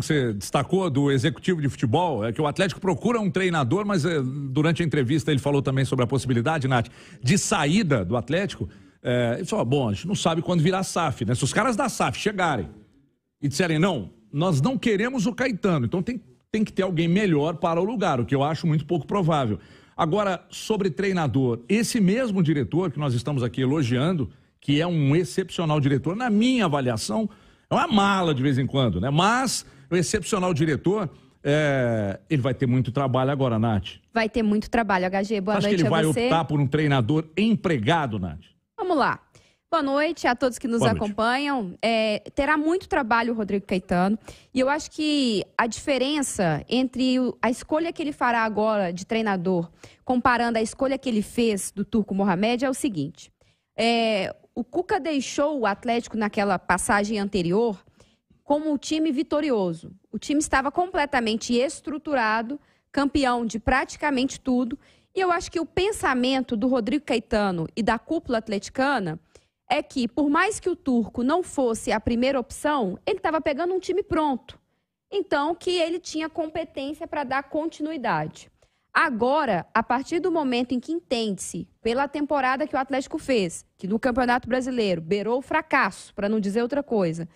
que você destacou do executivo de futebol é que o Atlético procura um treinador, mas eh, durante a entrevista ele falou também sobre a possibilidade, Nath, de saída do Atlético. É, ele falou: bom, a gente não sabe quando virá a SAF, né? Se os caras da SAF chegarem e disserem, não, nós não queremos o Caetano, então tem, tem que ter alguém melhor para o lugar, o que eu acho muito pouco provável. Agora, sobre treinador, esse mesmo diretor que nós estamos aqui elogiando, que é um excepcional diretor, na minha avaliação, é uma mala de vez em quando, né? Mas o excepcional diretor é, ele vai ter muito trabalho agora, Nath. Vai ter muito trabalho, HG. Boa Acho noite. Acho que ele vai você. optar por um treinador empregado, Nath. Vamos lá. Boa noite a todos que nos acompanham. É, terá muito trabalho o Rodrigo Caetano. E eu acho que a diferença entre a escolha que ele fará agora de treinador, comparando a escolha que ele fez do Turco Mohamed, é o seguinte. É, o Cuca deixou o Atlético naquela passagem anterior como um time vitorioso. O time estava completamente estruturado, campeão de praticamente tudo. E eu acho que o pensamento do Rodrigo Caetano e da cúpula atleticana é que, por mais que o turco não fosse a primeira opção, ele estava pegando um time pronto. Então, que ele tinha competência para dar continuidade. Agora, a partir do momento em que entende-se pela temporada que o Atlético fez, que no Campeonato Brasileiro beirou o fracasso, para não dizer outra coisa,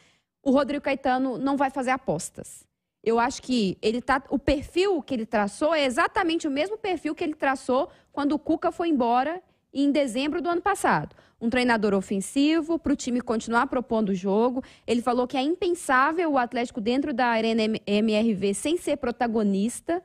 o Rodrigo Caetano não vai fazer apostas. Eu acho que ele tá, o perfil que ele traçou é exatamente o mesmo perfil que ele traçou quando o Cuca foi embora em dezembro do ano passado. Um treinador ofensivo para o time continuar propondo o jogo. Ele falou que é impensável o Atlético dentro da Arena MRV sem ser protagonista.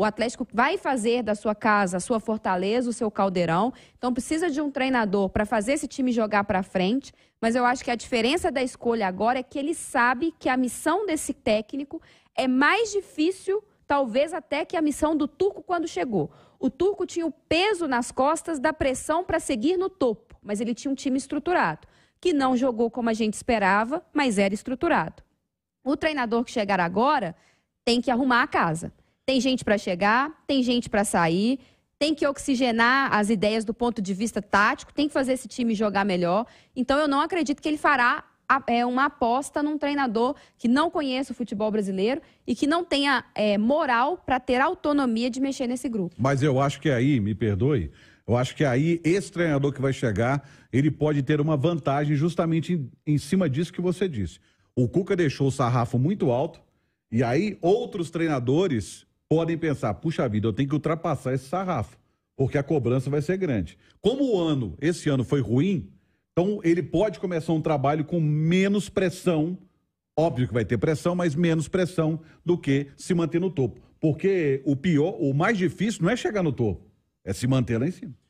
O Atlético vai fazer da sua casa, a sua fortaleza, o seu caldeirão. Então precisa de um treinador para fazer esse time jogar para frente. Mas eu acho que a diferença da escolha agora é que ele sabe que a missão desse técnico é mais difícil, talvez até que a missão do Turco quando chegou. O Turco tinha o peso nas costas da pressão para seguir no topo, mas ele tinha um time estruturado, que não jogou como a gente esperava, mas era estruturado. O treinador que chegar agora tem que arrumar a casa. Tem gente para chegar, tem gente para sair, tem que oxigenar as ideias do ponto de vista tático, tem que fazer esse time jogar melhor. Então, eu não acredito que ele fará é uma aposta num treinador que não conhece o futebol brasileiro e que não tenha é, moral para ter autonomia de mexer nesse grupo. Mas eu acho que aí, me perdoe, eu acho que aí esse treinador que vai chegar, ele pode ter uma vantagem justamente em, em cima disso que você disse. O Cuca deixou o sarrafo muito alto e aí outros treinadores podem pensar: puxa vida, eu tenho que ultrapassar esse sarrafo, porque a cobrança vai ser grande. Como o ano, esse ano foi ruim, então ele pode começar um trabalho com menos pressão. Óbvio que vai ter pressão, mas menos pressão do que se manter no topo. Porque o pior, o mais difícil não é chegar no topo, é se manter lá em cima.